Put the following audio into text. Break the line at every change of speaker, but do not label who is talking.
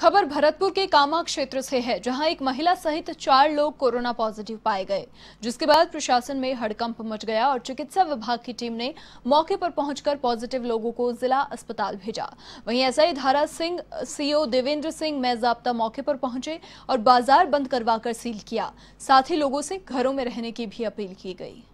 खबर भरतपुर के कामा क्षेत्र से है जहां एक महिला सहित चार लोग कोरोना पॉजिटिव पाए गए जिसके बाद प्रशासन में हड़कंप मच गया और चिकित्सा विभाग की टीम ने मौके पर पहुंचकर पॉजिटिव लोगों को जिला अस्पताल भेजा वहीं एसआई धारा सिंह सीओ देवेंद्र सिंह मैजाबता मौके पर पहुंचे और बाजार बंद करवाकर सील किया साथ ही लोगों से घरों में रहने की भी अपील की गई